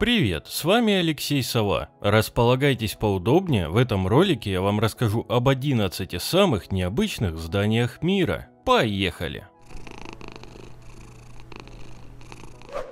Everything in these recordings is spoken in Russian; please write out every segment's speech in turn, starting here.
Привет, с вами Алексей Сова. Располагайтесь поудобнее, в этом ролике я вам расскажу об 11 самых необычных зданиях мира. Поехали!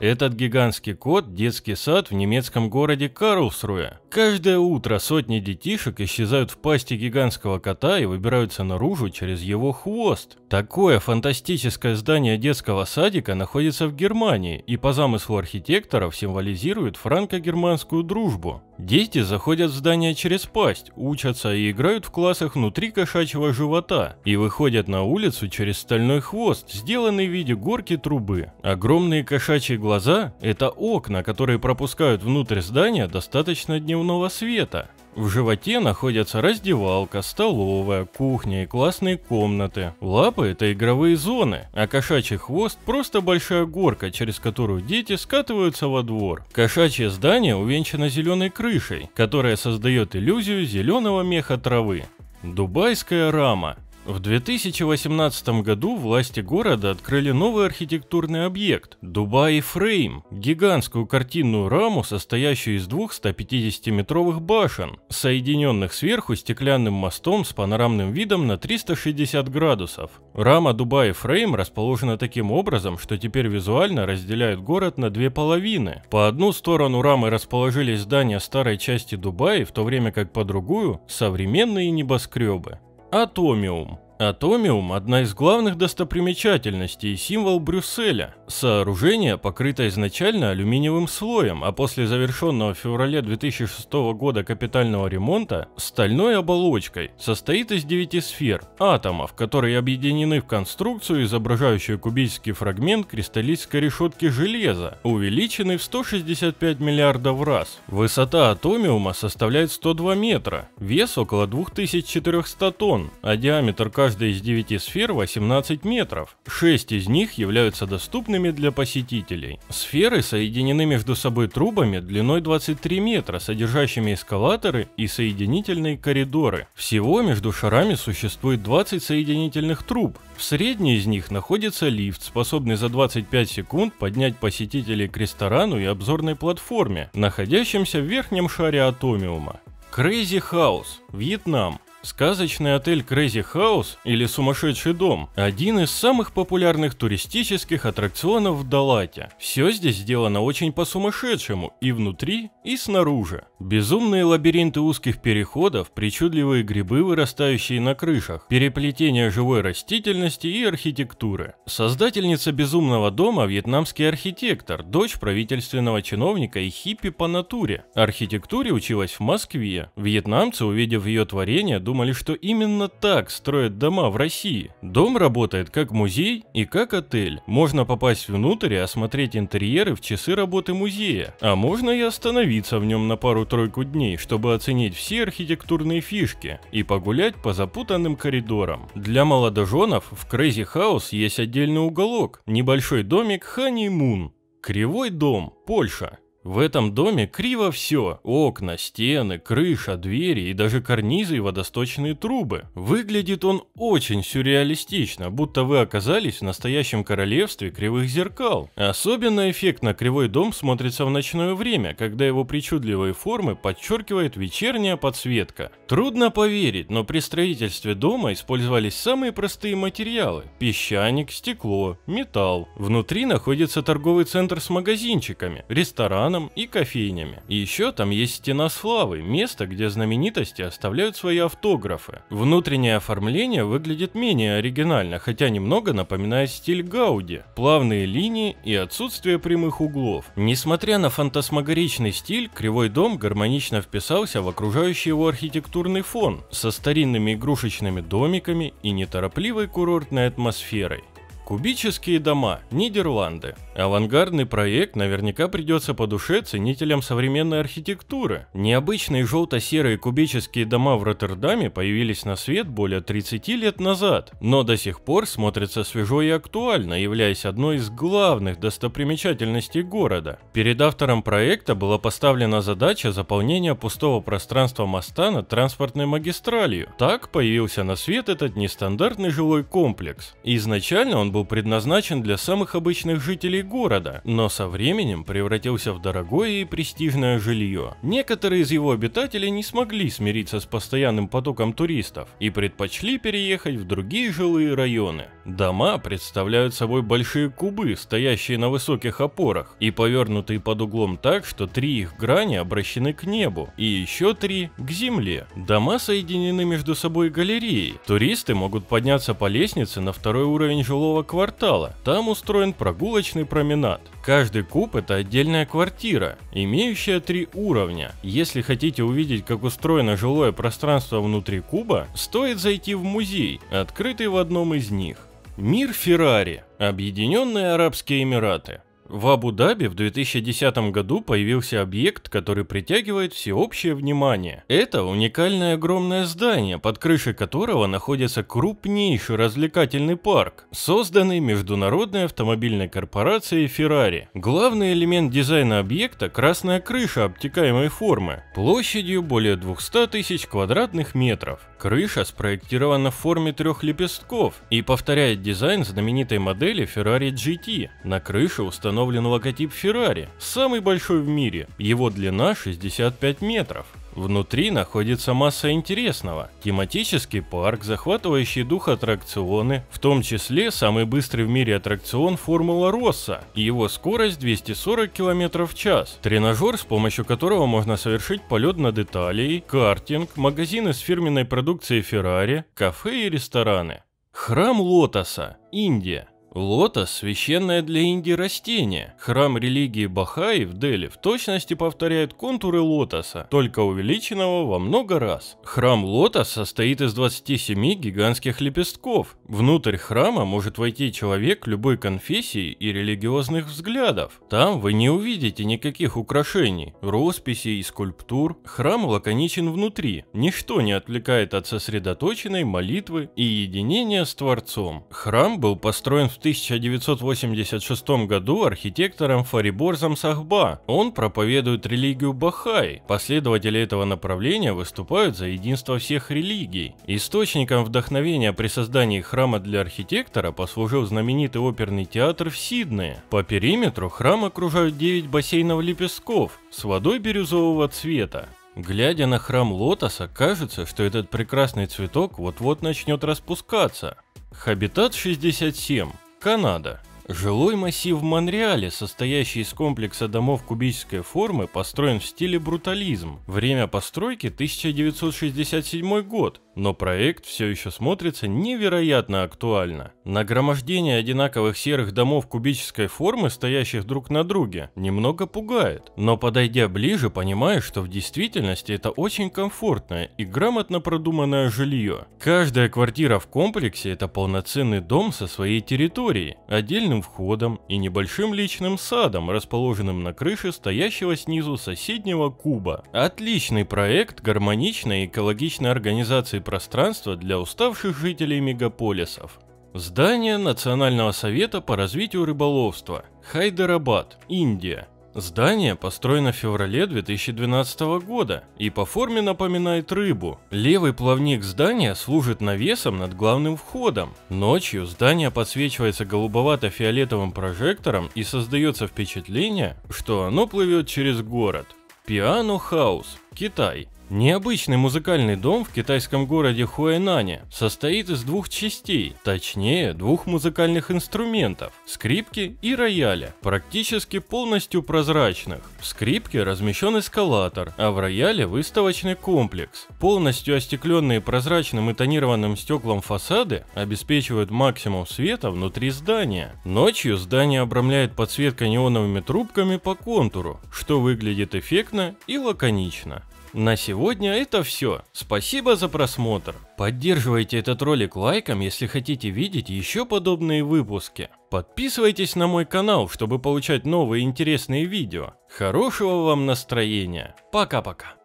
Этот гигантский кот – детский сад в немецком городе Карлсруе. Каждое утро сотни детишек исчезают в пасти гигантского кота и выбираются наружу через его хвост. Такое фантастическое здание детского садика находится в Германии и по замыслу архитекторов символизирует франко-германскую дружбу. Дети заходят в здание через пасть, учатся и играют в классах внутри кошачьего живота и выходят на улицу через стальной хвост, сделанный в виде горки трубы. Огромные кошачьи глаза – это окна, которые пропускают внутрь здания достаточно дневных дневного света. В животе находятся раздевалка, столовая, кухня и классные комнаты. Лапы – это игровые зоны, а кошачий хвост – просто большая горка, через которую дети скатываются во двор. Кошачье здание увенчано зеленой крышей, которая создает иллюзию зеленого меха травы. Дубайская рама в 2018 году власти города открыли новый архитектурный объект – Дубай Фрейм, гигантскую картинную раму, состоящую из двух 150-метровых башен, соединенных сверху стеклянным мостом с панорамным видом на 360 градусов. Рама Дубай Фрейм расположена таким образом, что теперь визуально разделяет город на две половины. По одну сторону рамы расположились здания старой части Дубая, в то время как по другую – современные небоскребы. Атомиум. Атомиум – одна из главных достопримечательностей и символ Брюсселя. Сооружение покрыто изначально алюминиевым слоем, а после завершенного в феврале 2006 года капитального ремонта стальной оболочкой состоит из 9 сфер, атомов, которые объединены в конструкцию, изображающую кубический фрагмент кристаллической решетки железа, увеличенный в 165 миллиардов раз. Высота атомиума составляет 102 метра, вес около 2400 тонн, а диаметр каждой из 9 сфер 18 метров. 6 из них являются доступными доступными для посетителей. Сферы соединены между собой трубами длиной 23 метра, содержащими эскалаторы и соединительные коридоры. Всего между шарами существует 20 соединительных труб. В средней из них находится лифт, способный за 25 секунд поднять посетителей к ресторану и обзорной платформе, находящимся в верхнем шаре атомиума. Crazy House, Вьетнам. Сказочный отель Crazy House или Сумасшедший дом – один из самых популярных туристических аттракционов в Далате. Все здесь сделано очень по-сумасшедшему и внутри, и снаружи. Безумные лабиринты узких переходов, причудливые грибы, вырастающие на крышах, переплетение живой растительности и архитектуры. Создательница безумного дома – вьетнамский архитектор, дочь правительственного чиновника и хиппи по натуре. Архитектуре училась в Москве. Вьетнамцы, увидев ее творение, думали, что именно так строят дома в России. Дом работает как музей и как отель. Можно попасть внутрь и осмотреть интерьеры в часы работы музея, а можно и остановиться в нем на пару пару-тройку дней, чтобы оценить все архитектурные фишки и погулять по запутанным коридорам. Для молодоженов в Crazy House есть отдельный уголок, небольшой домик Honey Кривой дом, Польша. В этом доме криво все. Окна, стены, крыша, двери и даже карнизы и водосточные трубы. Выглядит он очень сюрреалистично, будто вы оказались в настоящем королевстве кривых зеркал. Особенно эффектно кривой дом смотрится в ночное время, когда его причудливые формы подчеркивает вечерняя подсветка. Трудно поверить, но при строительстве дома использовались самые простые материалы. Песчаник, стекло, металл. Внутри находится торговый центр с магазинчиками, рестораном, магазином и кофейнями. И еще там есть стена славы, место, где знаменитости оставляют свои автографы. Внутреннее оформление выглядит менее оригинально, хотя немного напоминает стиль Гауди. Плавные линии и отсутствие прямых углов. Несмотря на фантасмагоричный стиль, Кривой дом гармонично вписался в окружающий его архитектурный фон со старинными игрушечными домиками и неторопливой курортной атмосферой. Кубические дома, Нидерланды. Авангардный проект наверняка придется по душе ценителям современной архитектуры. Необычные желто-серые кубические дома в Роттердаме появились на свет более 30 лет назад, но до сих пор смотрятся свежо и актуально, являясь одной из главных достопримечательностей города. Перед автором проекта была поставлена задача заполнения пустого пространства моста над транспортной магистралью. Так появился на свет этот нестандартный жилой комплекс. Изначально он был был предназначен для самых обычных жителей города, но со временем превратился в дорогое и престижное жилье. Некоторые из его обитателей не смогли смириться с постоянным потоком туристов и предпочли переехать в другие жилые районы. Дома представляют собой большие кубы, стоящие на высоких опорах и повернутые под углом так, что три их грани обращены к небу и еще три к земле. Дома соединены между собой галереей. Туристы могут подняться по лестнице на второй уровень жилого квартала. Там устроен прогулочный променад. Каждый куб это отдельная квартира, имеющая три уровня. Если хотите увидеть, как устроено жилое пространство внутри куба, стоит зайти в музей, открытый в одном из них. Мир Феррари, Объединенные Арабские Эмираты. В Абу-Даби в 2010 году появился объект, который притягивает всеобщее внимание. Это уникальное огромное здание, под крышей которого находится крупнейший развлекательный парк, созданный Международной автомобильной корпорацией Ferrari. Главный элемент дизайна объекта – красная крыша обтекаемой формы, площадью более 200 тысяч квадратных метров. Крыша спроектирована в форме трех лепестков и повторяет дизайн знаменитой модели Ferrari GT. На крыше установлен логотип Ferrari, самый большой в мире, его длина 65 метров. Внутри находится масса интересного. Тематический парк, захватывающий дух аттракционы, в том числе самый быстрый в мире аттракцион Формула Росса и его скорость 240 км в час. Тренажер, с помощью которого можно совершить полет над Италией, картинг, магазины с фирменной продукцией Ferrari, кафе и рестораны. Храм Лотоса, Индия. Лотос – священное для Индии растение. Храм религии Бахаи в Дели в точности повторяет контуры лотоса, только увеличенного во много раз. Храм лотос состоит из 27 гигантских лепестков. Внутрь храма может войти человек любой конфессии и религиозных взглядов. Там вы не увидите никаких украшений, росписей и скульптур. Храм лаконичен внутри, ничто не отвлекает от сосредоточенной молитвы и единения с Творцом. Храм был построен в в 1986 году архитектором Фариборзом Сахба. Он проповедует религию Бахай. Последователи этого направления выступают за единство всех религий. Источником вдохновения при создании храма для архитектора послужил знаменитый оперный театр в Сиднее. По периметру храм окружают 9 бассейнов лепестков с водой бирюзового цвета. Глядя на храм лотоса, кажется, что этот прекрасный цветок вот-вот начнет распускаться. Хабитат 67. Канада. Жилой массив в Монреале, состоящий из комплекса домов кубической формы, построен в стиле брутализм. Время постройки 1967 год но проект все еще смотрится невероятно актуально. Нагромождение одинаковых серых домов кубической формы, стоящих друг на друге, немного пугает, но подойдя ближе, понимаешь, что в действительности это очень комфортное и грамотно продуманное жилье. Каждая квартира в комплексе это полноценный дом со своей территорией, отдельным входом и небольшим личным садом, расположенным на крыше стоящего снизу соседнего куба. Отличный проект гармоничной экологичной организации пространство для уставших жителей мегаполисов. Здание Национального совета по развитию рыболовства, Хайдарабад, Индия. Здание построено в феврале 2012 года и по форме напоминает рыбу. Левый плавник здания служит навесом над главным входом. Ночью здание подсвечивается голубовато-фиолетовым прожектором и создается впечатление, что оно плывет через город. Пиано Хаус Китай. Необычный музыкальный дом в китайском городе Хуэнане состоит из двух частей, точнее двух музыкальных инструментов – скрипки и рояля, практически полностью прозрачных. В скрипке размещен эскалатор, а в рояле выставочный комплекс. Полностью остекленные прозрачным и тонированным стеклом фасады обеспечивают максимум света внутри здания. Ночью здание обрамляет подсветка неоновыми трубками по контуру, что выглядит эффектно и лаконично. На сегодня это все. Спасибо за просмотр. Поддерживайте этот ролик лайком, если хотите видеть еще подобные выпуски. Подписывайтесь на мой канал, чтобы получать новые интересные видео. Хорошего вам настроения. Пока-пока.